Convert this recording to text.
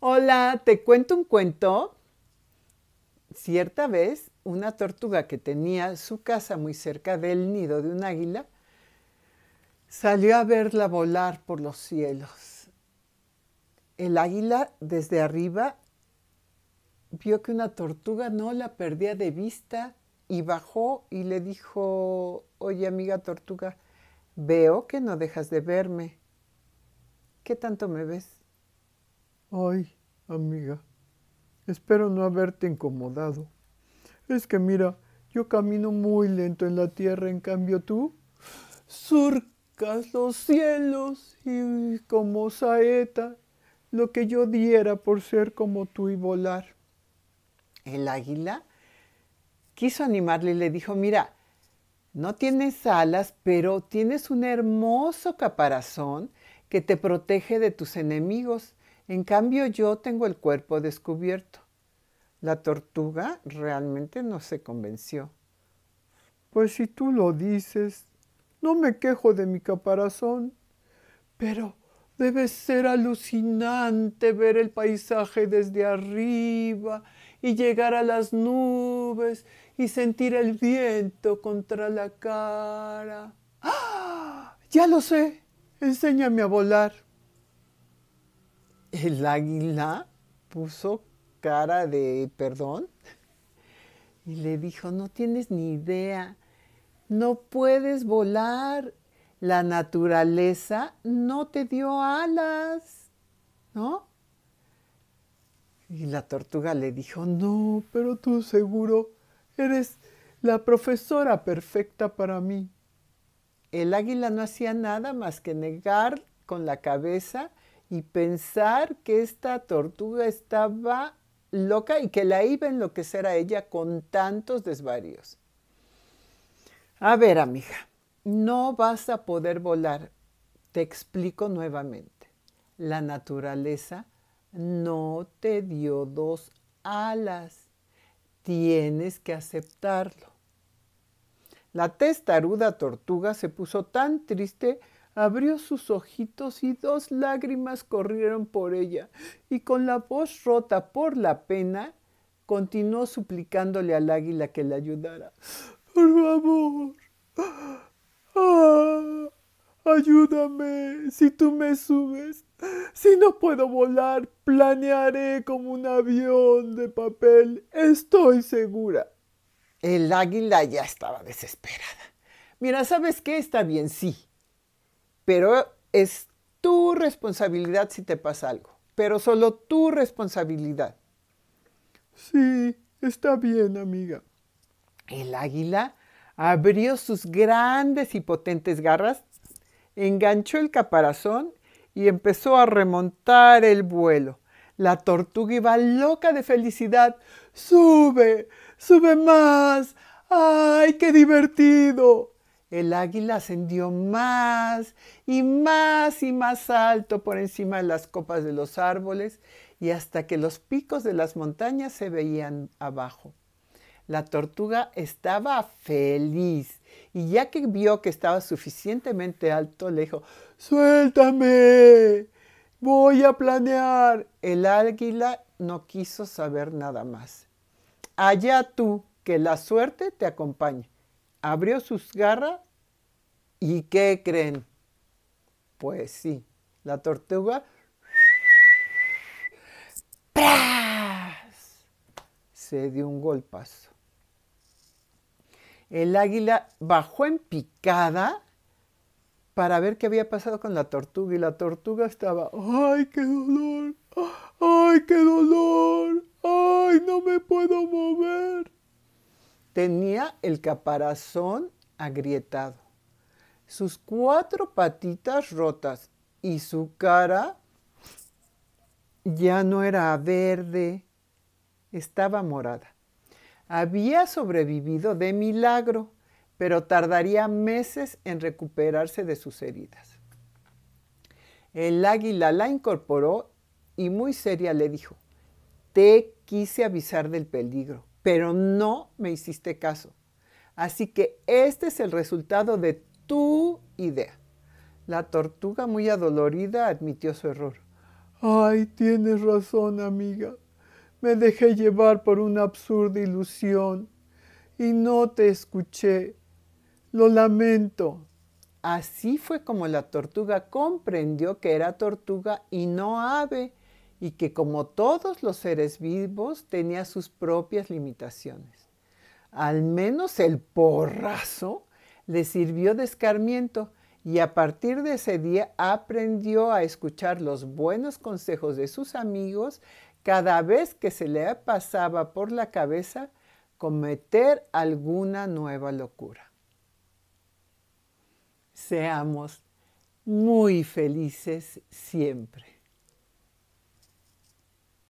Hola, te cuento un cuento. Cierta vez, una tortuga que tenía su casa muy cerca del nido de un águila salió a verla volar por los cielos. El águila desde arriba vio que una tortuga no la perdía de vista y bajó y le dijo, oye amiga tortuga, veo que no dejas de verme. ¿Qué tanto me ves? Ay, amiga, espero no haberte incomodado. Es que mira, yo camino muy lento en la tierra, en cambio tú surcas los cielos y como saeta lo que yo diera por ser como tú y volar. El águila quiso animarle y le dijo, mira, no tienes alas, pero tienes un hermoso caparazón que te protege de tus enemigos en cambio, yo tengo el cuerpo descubierto. La tortuga realmente no se convenció. Pues si tú lo dices, no me quejo de mi caparazón, pero debe ser alucinante ver el paisaje desde arriba y llegar a las nubes y sentir el viento contra la cara. ¡Ah! Ya lo sé, enséñame a volar el águila puso cara de perdón y le dijo, no tienes ni idea, no puedes volar, la naturaleza no te dio alas, ¿no? Y la tortuga le dijo, no, pero tú seguro eres la profesora perfecta para mí. El águila no hacía nada más que negar con la cabeza y pensar que esta tortuga estaba loca y que la iba a enloquecer a ella con tantos desvaríos. A ver, amiga, no vas a poder volar. Te explico nuevamente. La naturaleza no te dio dos alas. Tienes que aceptarlo. La testaruda tortuga se puso tan triste abrió sus ojitos y dos lágrimas corrieron por ella, y con la voz rota por la pena, continuó suplicándole al águila que le ayudara. Por favor, ah, ayúdame si tú me subes. Si no puedo volar, planearé como un avión de papel, estoy segura. El águila ya estaba desesperada. Mira, ¿sabes qué? Está bien, sí pero es tu responsabilidad si te pasa algo, pero solo tu responsabilidad. Sí, está bien, amiga. El águila abrió sus grandes y potentes garras, enganchó el caparazón y empezó a remontar el vuelo. La tortuga iba loca de felicidad. ¡Sube! ¡Sube más! ¡Ay, qué divertido! el águila ascendió más y más y más alto por encima de las copas de los árboles y hasta que los picos de las montañas se veían abajo. La tortuga estaba feliz y ya que vio que estaba suficientemente alto, le dijo, suéltame, voy a planear. El águila no quiso saber nada más. Allá tú, que la suerte te acompañe abrió sus garras y ¿qué creen? Pues sí, la tortuga se dio un golpazo. El águila bajó en picada para ver qué había pasado con la tortuga y la tortuga estaba, ¡ay, qué dolor! ¡ay, qué dolor! ¡ay, no me puedo mover! Tenía el caparazón agrietado, sus cuatro patitas rotas y su cara ya no era verde, estaba morada. Había sobrevivido de milagro, pero tardaría meses en recuperarse de sus heridas. El águila la incorporó y muy seria le dijo, te quise avisar del peligro, pero no me hiciste caso. Así que este es el resultado de tu idea. La tortuga muy adolorida admitió su error. Ay, tienes razón, amiga. Me dejé llevar por una absurda ilusión y no te escuché. Lo lamento. Así fue como la tortuga comprendió que era tortuga y no ave y que como todos los seres vivos tenía sus propias limitaciones. Al menos el porrazo le sirvió de escarmiento y a partir de ese día aprendió a escuchar los buenos consejos de sus amigos cada vez que se le pasaba por la cabeza cometer alguna nueva locura. Seamos muy felices siempre.